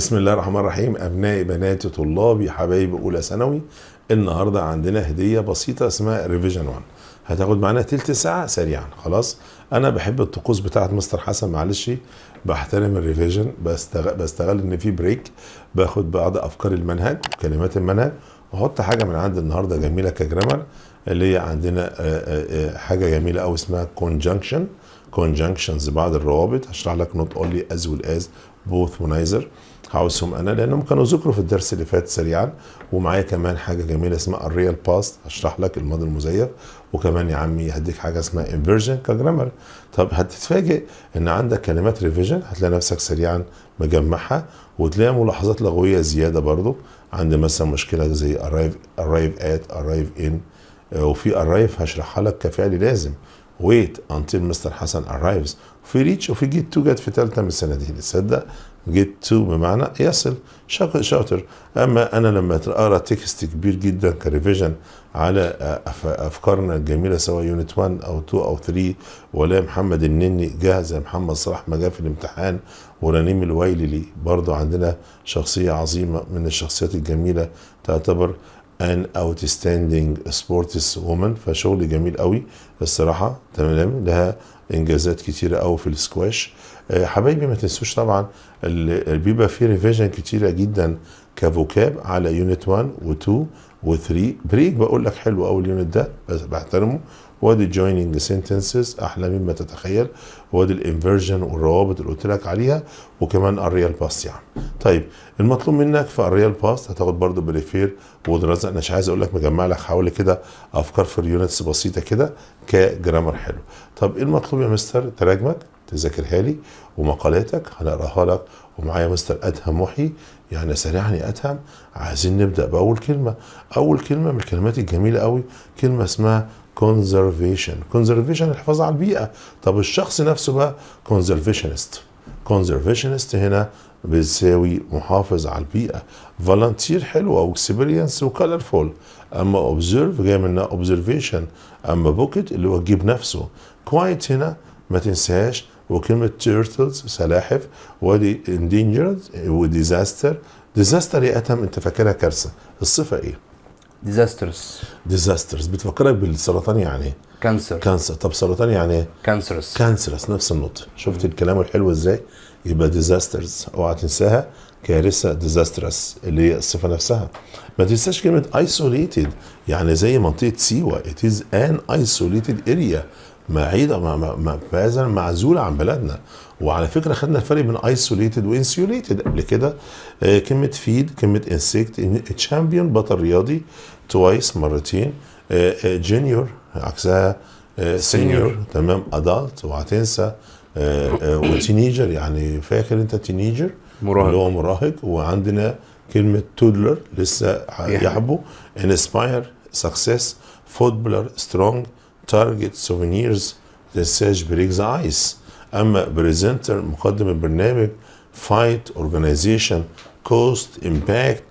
بسم الله الرحمن الرحيم أبنائي بناتي طلابي حبايبي أولى ثانوي النهاردة عندنا هدية بسيطة اسمها ريفيجن 1 هتاخد معانا تلت ساعة سريعا خلاص أنا بحب الطقوس بتاعة مستر حسن معلش بحترم الريفيجن بستغل, بستغل إن في بريك باخد بعض أفكار المنهج وكلمات المنهج وأحط حاجة من عند النهاردة جميلة كجرامر اللي هي عندنا آه، آه، آه، حاجة جميلة او اسمها كونجنكشن conjunctions بعض الروابط هشرح لك نوت اونلي از ويل از بوث منايزر هعوزهم انا لانهم كانوا ذكروا في الدرس اللي فات سريعا ومعايا كمان حاجه جميله اسمها الريال باست هشرح لك الماضي المزيف وكمان يا عمي هديك حاجه اسمها انفيرجن كجرامر طب هتتفاجئ ان عندك كلمات ريفيجن هتلاقي نفسك سريعا مجمعها وتلاقي ملاحظات لغويه زياده برضو عند مثلا مشكله زي arrive arrive at arrive in آه، وفي arrive هشرحها لك كفعل لازم wait until Mr. Hassan arrives في if we get to get في ثالثه من دي تصدق get to بمعنى يصل شاطر اما انا لما اقرا تكست كبير جدا كريفيجن على افكارنا الجميله سواء يونت 1 او 2 او 3 ولا محمد النني جاهز محمد صلاح ما جه في الامتحان ورنيم الويلي برضو عندنا شخصيه عظيمه من الشخصيات الجميله تعتبر ان outstanding سبورتس وومن فشغل جميل قوي الصراحه تمام لها انجازات كتيره قوي في السكواش آه، حبايبي ما تنسوش طبعا بيبقى في ريفيجن كتيره جدا كفوكاب على يونت 1 و2 و3 بريك بقول لك حلو قوي اليونت ده بس بحترمه وادي الجويننج سنتنسز احلى مما تتخيل وادي الانفرجن والروابط اللي قلت لك عليها وكمان الريال باست يعني طيب المطلوب منك في الريال باست هتاخد برضو بريفير ودراسه انا مش عايز اقول لك مجمع لك حوالي كده افكار في اليونتس بسيطه كده كجرامر حلو طب ايه المطلوب يا مستر تراجمك تذاكرها لي ومقالاتك هنقراها لك ومعايا مستر ادهم محي يعني سريعا يا ادهم عايزين نبدا باول كلمه اول كلمه من الكلمات الجميله قوي كلمه اسمها كونزرفيشن كونزرفيشن الحفاظ على البيئه طب الشخص نفسه بقى كونزرفيشنست كونزرفيشنست هنا بيساوي محافظ على البيئه فالنتير حلوه واكسبيرينس وكالرفول اما اوبزرف جاي منها اوبزرفيشن اما بوكيت اللي هو الجيب نفسه كوايت هنا ما تنساش وكلمه تيرتلز سلاحف ودي اندينجرز وديزاستر ديزاستر يا اتم انت فاكرها كارثه الصفه ايه ديزاسترس ديزاسترس بتفكرك بالسرطان يعني كانسر كانسر طب سرطان يعني كانسرس كانسرس نفس النطق شفت الكلام الحلو ازاي يبقى ديزاسترز اوعى تنساها كارثه ديزاسترس اللي هي الصفه نفسها ما تنساش كلمه ايسوليتد يعني زي منطقه سيوه ات از ان ايسوليتد اريا بعيده مثلا معزوله عن بلدنا وعلى فكره خدنا الفرق بين ايسوليتد وانسيوليتد قبل كده آه، كلمه فيد كلمه انسكت تشامبيون بطل رياضي توايس مرتين جونيور آه، آه، عكسها سينيور تمام ادلت وهتنسى وتينيجر يعني فاكر انت تينيجر مراهق اللي هو مراهق وعندنا كلمه تودلر لسه يحبوا انسباير سكسس فوتبلر سترونج تارجت سوفينيرز تنساش بريك ذا ايس اما بريزنتر مقدم البرنامج فايت اورجانيزيشن كوست امباكت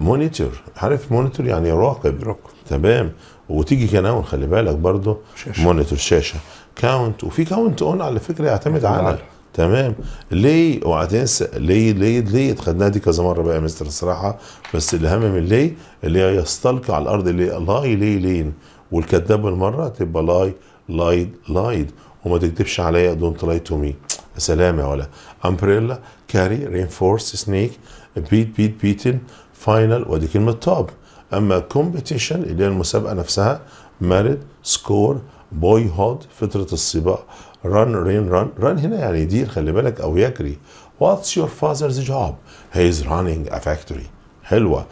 مونيتور عارف مونيتور يعني راقب تمام وتيجي كناون خلي بالك برضه مونيتور شاشه كاونت وفي كاونت اون على فكره يعتمد على تمام ليه اوعى تنسى ليه ليه ليه خدناها دي كذا مره بقى يا مستر الصراحه بس الاهم من ليه اللي هي يستلقي على الارض اللي لاي ليه لين والكذاب المره تبقى لاي لايد لايد وما تكدبش عليا دونت لاي تو مي سلام يا ولا امبريلا كاري رينفورس سنيك بيت بيت بيتن فاينل ودي كلمة توب اما كومبيتيشن اللي هي المسابقة نفسها مارد سكور بوي هود فترة السباق رن رين رن رن هنا يعني يدير خلي بالك او يجري واتس يور فاذرز جوب هيز رانينج ا فاكتوري حلوة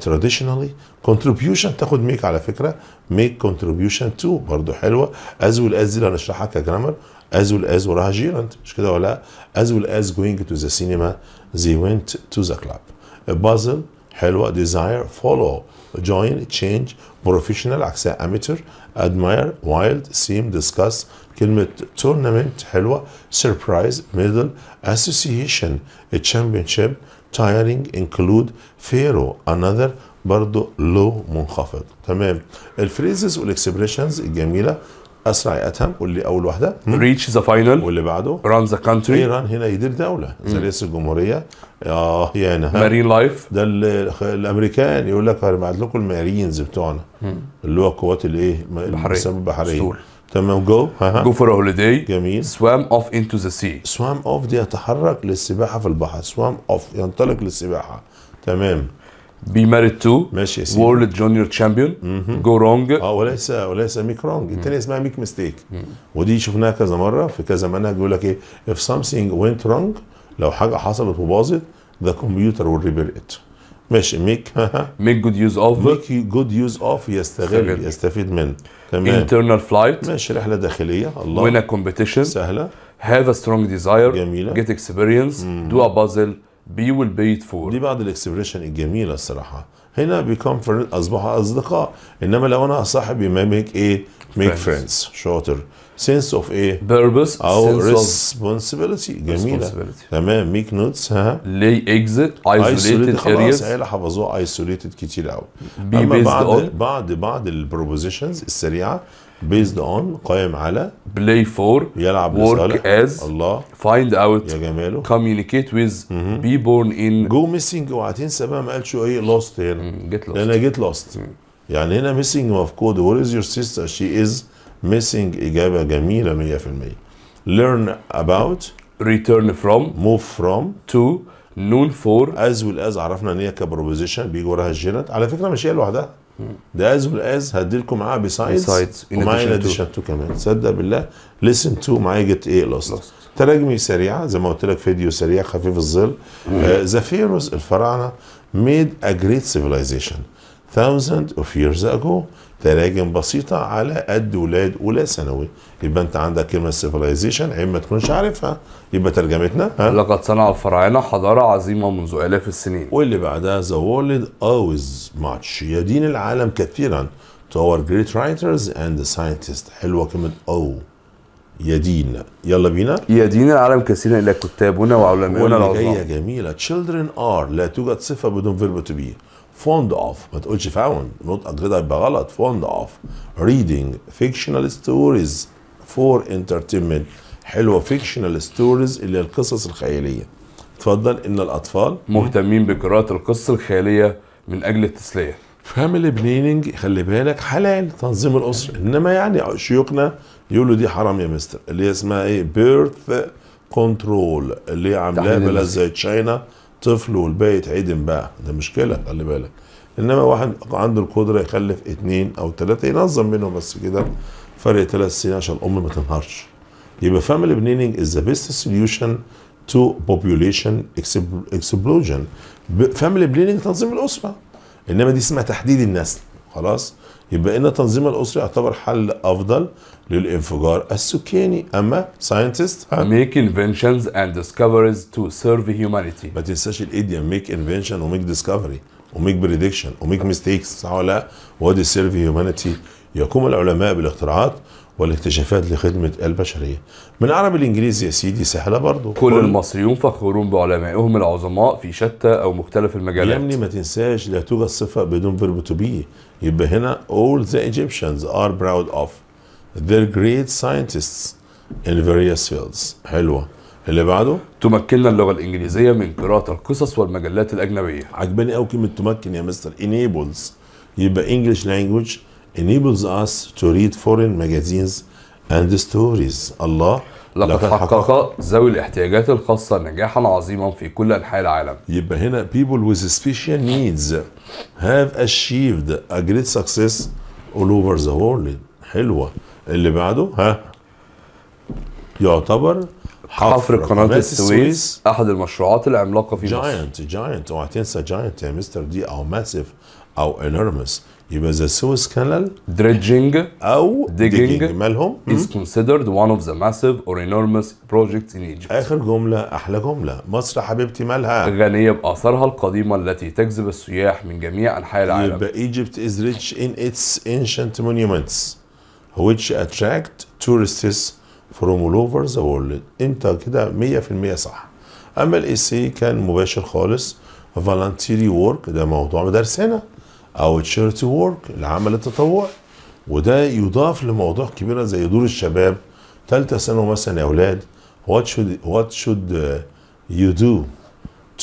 تراديشنالي uh, كونتريبيوشن تاخد ميك على فكره ميك كونتريبيوشن تو برضه حلوه از ويل از دي اللي هنشرحها كجرامر از ويل از وراها جيرنت مش كده ولا از ويل از جوينج تو ذا سينما زي وينت تو ذا كلاب بازل حلوه ديزاير فولو جوين تشينج بروفيشنال عكسها اميتور ادماير وايلد سيم ديسكاس كلمه تورنمنت حلوه سربرايز ميدل اسوسيشن تشامبيون شيب tiring include pharaoh another برضه لو منخفض تمام الفريزز والاكسبريشنز الجميله اسرع اتهم قول لي اول واحده ريتش ذا فاينل واللي بعده ران ذا كانتري ايران هنا يدير دوله زي رئيس الجمهوريه اه يا نهار مارين لايف ده الامريكان يقول لك هنبعت لكم المارينز بتوعنا مم. اللي هو القوات الايه البحريه البحريه تمام جو جو فور هوليداي جميل سوام اوف انتو ذا سي سوام اوف دي يتحرك للسباحه في البحر سوام اوف ينطلق للسباحه تمام بي مارد تو ماشي يا سيدي وورلد جونيور تشامبيون جو رونج اه وليس وليس ميك رونج الثانيه اسمها ميك ميستيك ودي شفناها كذا مره في كذا منهج بيقول لك ايه اف سمثينج وينت رونج لو حاجه حصلت وباظت ذا كمبيوتر ويل ريبير ات ماشي ميك ميك جود يوز اوف ميك جود يوز اوف يستغل يستفيد منه تمام انترنال فلايت ماشي رحله داخليه الله وين كومبيتيشن سهله هاف ا سترونج ديزاير جميله جيت اكسبيرينس دو ا بازل بي ويل بيت فور دي بعض الاكسبريشن الجميله الصراحه هنا بيكم اصبح اصبحوا اصدقاء انما لو انا صاحبي ما ميك ايه ميك فريندز شاطر سنس اوف ايه بيربس او ريسبونسبيلتي جميله تمام ميك نوتس ها لي اكزيت ايزوليتد خلاص عيله حفظوها ايزوليتد كتير قوي بعد بعد بعد البروبوزيشنز السريعه بيزد اون قائم على بلاي فور يلعب ورك از الله فايند اوت يا جماله كوميونيكيت ويز بي بورن ان جو ميسنج اوعى تنسى بقى ما قالش ايه لوست هنا جيت لوست انا جيت لوست يعني هنا ميسنج اوف كود وير از يور سيستر شي از ميسنج اجابه جميله 100% ليرن اباوت ريتيرن فروم موف فروم تو نون فور از ويل از عرفنا ان هي كبروبوزيشن بيجي وراها الجينات على فكره مش هي لوحدها ده از ويل از هدي لكم معاها بسايدز ومعايا ان اديشن تو كمان تصدق بالله ليسن تو معايا جت ايه لوست تراجمي سريعه زي ما قلت لك فيديو سريع خفيف الظل ذا آه، فيروز الفراعنه ميد ا جريت سيفيلايزيشن thousand of years ago تراجم بسيطه على قد ولاد اولى ثانوي يبقى انت عندك كلمه سيفلايزيشن عيب ما تكونش عارفها يبقى ترجمتنا ها لقد صنع الفراعنه حضاره عظيمه منذ الاف السنين واللي بعدها ذا وورلد أويز ماتش يدين العالم كثيرا أور جريت رايترز اند ساينتست حلوه كلمه او يدين يلا بينا يدين العالم كثيرا الى كتابنا وعلمائنا العظام جايه جميله children are لا توجد صفه بدون verb تو بي فوند اوف ما تقولش فاوند نطقك كده يبقى غلط فوند اوف ريدنج فيكشنال ستوريز فور انترتينمنت حلوه فيكشنال ستوريز اللي هي القصص الخياليه اتفضل ان الاطفال مهتمين بقراءه القصص الخياليه من اجل التسليه فاميلي بليننج خلي بالك حلال تنظيم الاسره انما يعني شيوخنا يقولوا دي حرام يا مستر اللي هي اسمها ايه بيرث كنترول اللي هي عاملاها بلاد زي تشاينا طفل والباقي يتعدم بقى ده مشكله خلي بالك انما واحد عنده القدره يخلف اتنين او ثلاثه ينظم منهم بس كده فرق ثلاث سنين عشان الام ما تنهارش يبقى فاميلي planning از ذا بيست سوليوشن تو بوبوليشن اكسبلوجن فاميلي planning تنظيم الاسره انما دي اسمها تحديد النسل خلاص يبقى ان التنظيم الاسري يعتبر حل افضل للانفجار السكاني اما ساينتست ميك انفنشنز اند ديسكفريز تو سيرف هيومانيتي ما تنساش الايديا ميك انفنشن وميك ديسكفري وميك بريدكشن وميك ميستيكس صح ولا لا وادي سيرف هيومانيتي يقوم العلماء بالاختراعات والاكتشافات لخدمة البشرية من عربي الإنجليزي يا سيدي سهلة برضو كل المصريون فخورون بعلمائهم العظماء في شتى أو مختلف المجالات يمني ما تنساش لا توجد صفة بدون فيرب تو بي يبقى هنا all the Egyptians are proud of their great scientists in various fields حلوة اللي بعده تمكننا اللغه الانجليزيه من قراءه القصص والمجلات الاجنبيه عجباني قوي كلمه تمكن يا مستر انيبلز يبقى انجلش لانجوج enables us to read foreign magazines and stories الله لقد حقق ذوي الاحتياجات الخاصة نجاحا عظيما في كل أنحاء العالم. يبقى هنا people with special needs have achieved a great success all over the world. حلوة. اللي بعده ها يعتبر حفر, قناة السويس أحد المشروعات العملاقة في مصر. جاينت جاينت اوعى تنسى جاينت يا مستر دي أو ماسيف أو انورمس يبقى ذا سويس كانال dredging او digging مالهم از كونسيدرد one اوف ذا ماسيف اور انورمس projects ان ايجيبت اخر جمله احلى جمله مصر حبيبتي مالها غنيه باثارها القديمه التي تجذب السياح من جميع انحاء العالم يبقى Egypt is rich in its ancient monuments which attract tourists from all over the world انت كده 100% صح اما الايسي كان مباشر خالص فالنتيري وورك ده موضوع مدرسنا او تشيرتي وورك العمل التطوعي وده يضاف لمواضيع كبيره زي دور الشباب ثالثه ثانوي مثلا يا اولاد what should what should uh, you do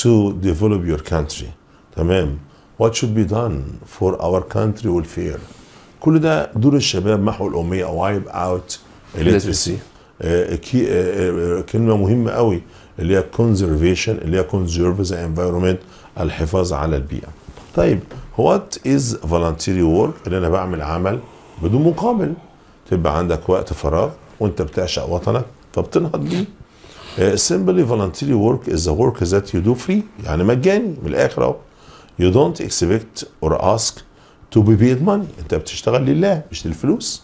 to develop your country تمام what should be done for our country welfare كل ده دور الشباب محو الاميه او اوت out آه، آه، آه، كلمه مهمه قوي اللي هي conservation اللي هي conserve the environment الحفاظ على البيئه طيب وات از فولنتيري وورك ان انا بعمل عمل بدون مقابل تبقى عندك وقت فراغ وانت بتعشق وطنك فبتنهض بيه سمبلي فولنتيري ورك از ذا ورك ذات يو دو فري يعني مجاني من الاخر اهو يو دونت اكسبكت اور اسك تو بي بيد ماني انت بتشتغل لله مش للفلوس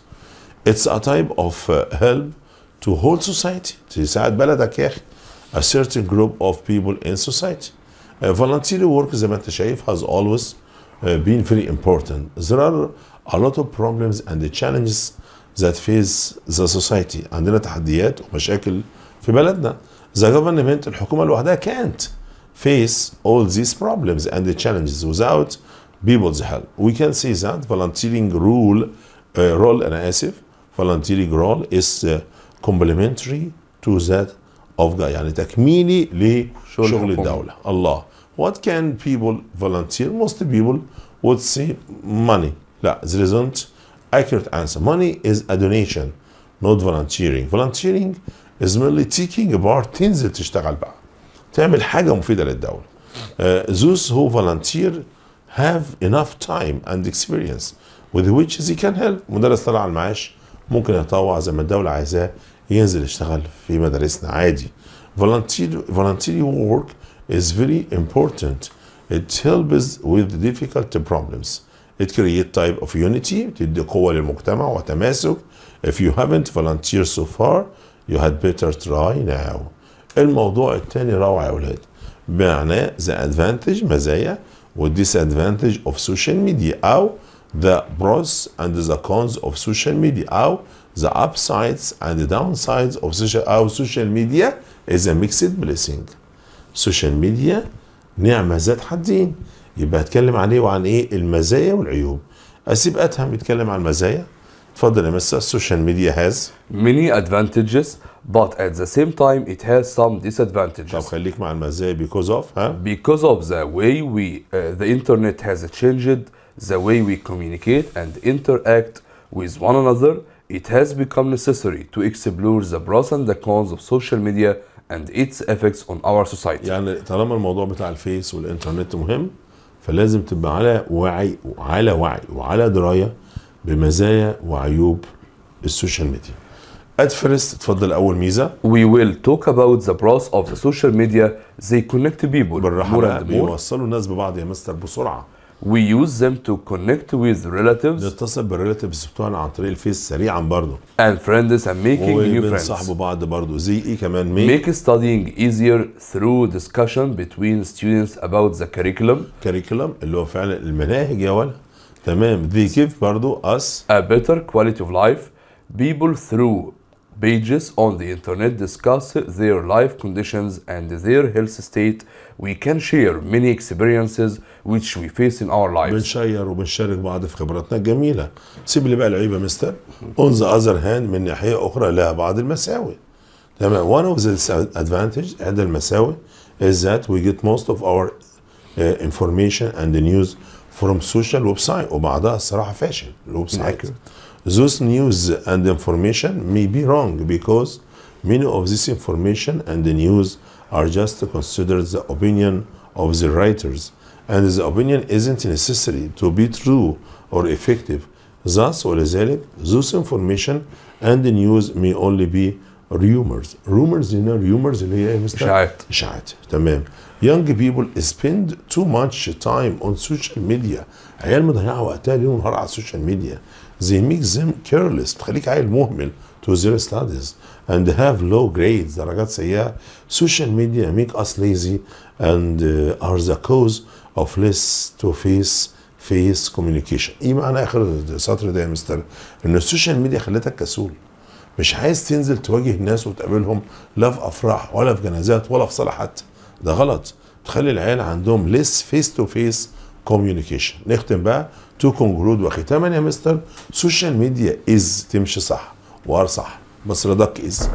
اتس ا تايب اوف هيلب تو هول سوسايتي تساعد بلدك يا اخي a certain group of people in society Uh, volunteer work زي ما انت شايف has always uh, been very important. There are a lot of problems and challenges that face the society. عندنا تحديات ومشاكل في بلدنا. The government الحكومة لوحدها can't face all these problems and the challenges without people's help. We can say that volunteering role, uh, role and asif, volunteering role is uh, complementary to that of يعني تكميلي لشغل الدولة. الله. What can people volunteer? Most people would say money. لا there isn't accurate answer. Money is a donation not volunteering. Volunteering is merely taking a part تنزل تشتغل بقى تعمل حاجة مفيدة للدولة. Uh, those who volunteer have enough time and experience with which they can help. مدرس طلع على المعاش ممكن يتطوع زي ما الدولة عايزاه ينزل يشتغل في مدارسنا عادي. Volunteer, volunteer work is very important. It helps with difficult problems. It creates type of unity, تدي قوة للمجتمع وتماسك. If you haven't volunteered so far, you had better try now. الموضوع التاني روعة يا ولاد. معناه the advantage مزايا و disadvantage of social media أو the pros and the cons of social media أو the upsides and the downsides of social, أو social media is a mixed blessing. السوشيال ميديا نعمة ذات حدين يبقى هتكلم عن ايه وعن ايه المزايا والعيوب اسيب ادهم يتكلم عن المزايا اتفضل يا مستر السوشيال ميديا هاز many advantages but at the same time it has some disadvantages طب خليك مع المزايا because of ها because of the way we uh, the internet has changed the way we communicate and interact with one another it has become necessary to explore the pros and the cons of social media and its effects on our society يعني طالما الموضوع بتاع الفيس والانترنت مهم فلازم تبقى على وعي وعلى وعي وعلى درايه بمزايا وعيوب السوشيال ميديا At first, اتفضل أول ميزة. We will talk about the pros of the social media. They connect people. بالراحة بيوصلوا الناس ببعض يا مستر بسرعة. we use them to connect with relatives نتصل بالريلاتيفز بتوعنا عن طريق الفيس سريعا برضه and friends and making new friends وبنصاحبوا بعض برضه زي ايه كمان make, make studying easier through discussion between students about the curriculum curriculum اللي هو فعلا المناهج يا ولا تمام they give برضه us a better quality of life people through pages on the internet discuss their life conditions and their health state we can share many experiences which we face in our lives بنشير وبنشارك بعض في خبراتنا الجميلة سيب لي بقى العيبة مستر on the other hand من ناحية أخرى لها بعض المساوئ تمام one of the disadvantages إحدى المساوئ is that we get most of our uh, information and the news from social website وبعضها الصراحة فاشل الويب سايت those news and information may be wrong because many of this information and the news are just considered the opinion of the writers and the opinion isn't necessary to be true or effective. Thus, ولذلك, those information and the news may only be rumors. Rumors, you know, rumors اللي هي ايه اشاعات اشاعات تمام. Young people spend too much time on social media. عيال مضيعه وقتها اليوم how على السوشيال ميديا. they make them careless تخليك عيل مهمل to their studies and have low grades درجات سيئة social media make us lazy and uh, are the cause of less to face face communication ايه معنى اخر سطر ده يا مستر ان السوشيال ميديا خلتك كسول مش عايز تنزل تواجه الناس وتقابلهم لا في افراح ولا في جنازات ولا في حتى ده غلط تخلي العيال عندهم less face to face communication نختم بقى تو كونكلود وختاما يا مستر سوشيال ميديا از تمشي صح وار صح بس رضاك از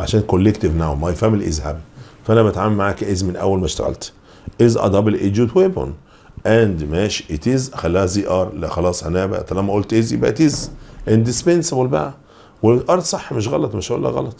عشان كوليكتيف ناو ماي فاميلي از هابي فانا بتعامل معاك از من اول ما اشتغلت از ا دبل ايجود ويبون اند ماشي ات از خلاها زي ار لا خلاص انا بقى طالما قلت از يبقى ات از اندسبنسبل بقى والار صح مش غلط مش هقول لك غلط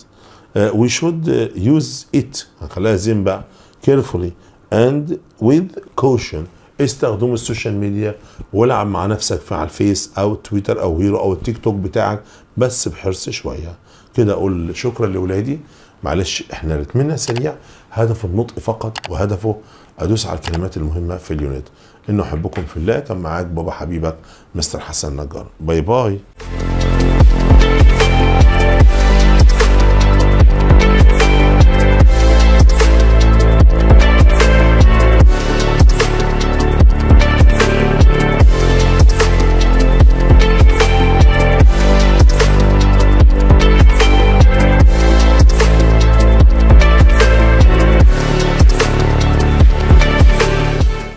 وي شود يوز ات هنخليها زين بقى كيرفولي اند ويز كوشن استخدم السوشيال ميديا والعب مع نفسك في على الفيس او تويتر او غيره او التيك توك بتاعك بس بحرص شويه كده اقول شكرا لاولادي معلش احنا رتمنا سريع هدفه النطق فقط وهدفه ادوس على الكلمات المهمه في اليونت انه احبكم في الله كان معاك بابا حبيبك مستر حسن نجار باي باي